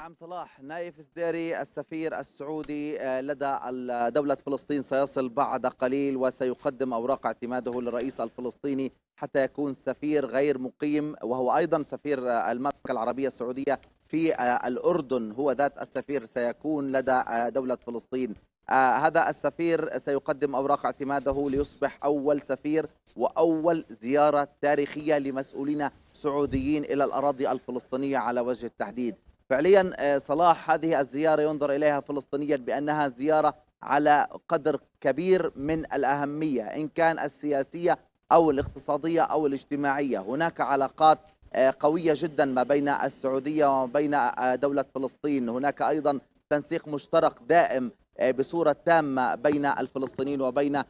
نعم صلاح نايف الزديري السفير السعودي آه، لدى دولة فلسطين سيصل بعد قليل وسيقدم أوراق اعتماده للرئيس الفلسطيني حتى يكون سفير غير مقيم وهو أيضا سفير آه، المملكة العربية السعودية في آه، الأردن هو ذات السفير سيكون لدى دولة فلسطين هذا السفير سيقدم أوراق اعتماده ليصبح أول سفير وأول زيارة تاريخية لمسؤولين سعوديين إلى الأراضي الفلسطينية على وجه التحديد فعليا آه، صلاح هذه الزيارة ينظر إليها فلسطينيا بأنها زيارة على قدر كبير من الأهمية إن كان السياسية أو الاقتصادية أو الاجتماعية هناك علاقات آه، قوية جدا ما بين السعودية وما بين آه، دولة فلسطين هناك أيضا تنسيق مشترك دائم بصورة تامة بين الفلسطينيين وبين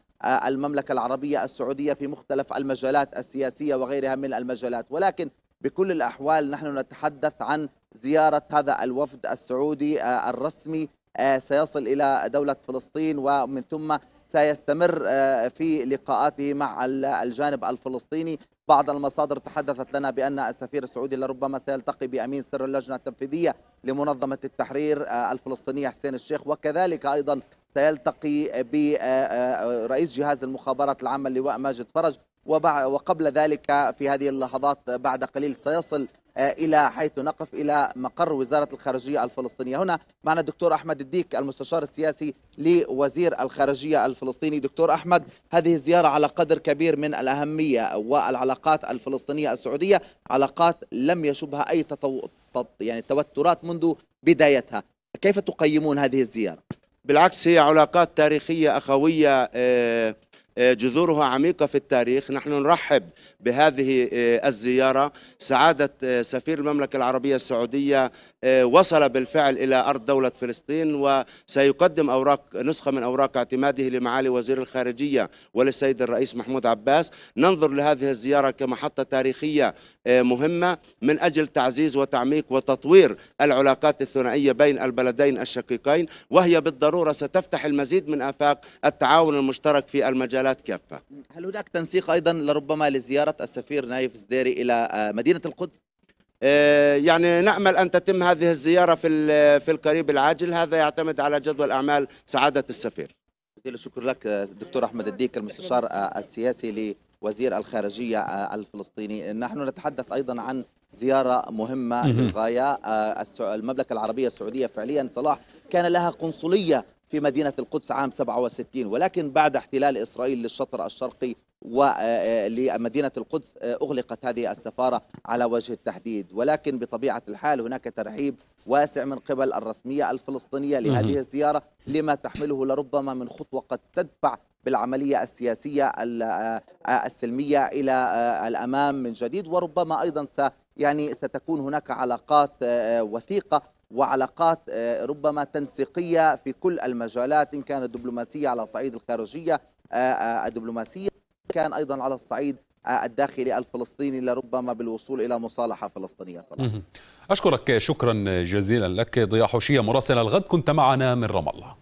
المملكة العربية السعودية في مختلف المجالات السياسية وغيرها من المجالات ولكن بكل الأحوال نحن نتحدث عن زيارة هذا الوفد السعودي آه، الرسمي آه، سيصل إلى دولة فلسطين ومن ثم سيستمر آه، في لقاءاته مع الجانب الفلسطيني بعض المصادر تحدثت لنا بأن السفير السعودي لربما سيلتقي بأمين سر اللجنة التنفيذية لمنظمة التحرير الفلسطينية حسين الشيخ وكذلك أيضا سيلتقي برئيس جهاز المخابرات العامة اللواء ماجد فرج وقبل ذلك في هذه اللحظات بعد قليل سيصل إلى حيث نقف إلى مقر وزارة الخارجية الفلسطينية هنا معنا الدكتور أحمد الديك المستشار السياسي لوزير الخارجية الفلسطيني دكتور أحمد هذه الزيارة على قدر كبير من الأهمية والعلاقات الفلسطينية السعودية علاقات لم يشبها أي تطو... تط... يعني توترات منذ بدايتها كيف تقيمون هذه الزيارة؟ بالعكس هي علاقات تاريخية أخوية آه، جذورها عميقة في التاريخ نحن نرحب بهذه آه، الزيارة سعادة آه، سفير المملكة العربية السعودية آه، وصل بالفعل إلى أرض دولة فلسطين وسيقدم أوراق نسخة من أوراق اعتماده لمعالي وزير الخارجية وللسيد الرئيس محمود عباس ننظر لهذه الزيارة كمحطة تاريخية آه، مهمة من أجل تعزيز وتعميق وتطوير العلاقات الثنائية بين البلدين الشقيقين وهي بالضرورة ستفتح المزيد من آفاق التعاون المشترك في المجالات كافة هل هناك تنسيق أيضا لربما لزيارة السفير نايف زديري إلى آه، مدينة القدس؟ آه، يعني نأمل أن تتم هذه الزيارة في في القريب العاجل هذا يعتمد على جدول أعمال سعادة السفير شكرا لك دكتور أحمد الديك المستشار السياسي لوزير الخارجية الفلسطيني نحن نتحدث أيضا عن زيارة مهمة للغاية المملكة العربية السعودية فعليا صلاح كان لها قنصلية في مدينة القدس عام 67 ولكن بعد احتلال إسرائيل للشطر الشرقي ولمدينة آه، آه، القدس آه، أغلقت هذه السفارة على وجه التحديد ولكن بطبيعة الحال هناك ترحيب واسع من قبل الرسمية الفلسطينية لهذه الزيارة لما تحمله لربما من خطوة قد تدفع بالعملية السياسية السلمية إلى الأمام من جديد وربما أيضا يعني ستكون هناك علاقات وثيقة وعلاقات ربما تنسيقية في كل المجالات إن كانت دبلوماسية على صعيد الخارجية الدبلوماسية كان أيضا على الصعيد الداخلي الفلسطيني لربما بالوصول إلى مصالحة فلسطينية صراحة أشكرك شكرا جزيلا لك ضياء حوشية مراسل الغد كنت معنا من رام الله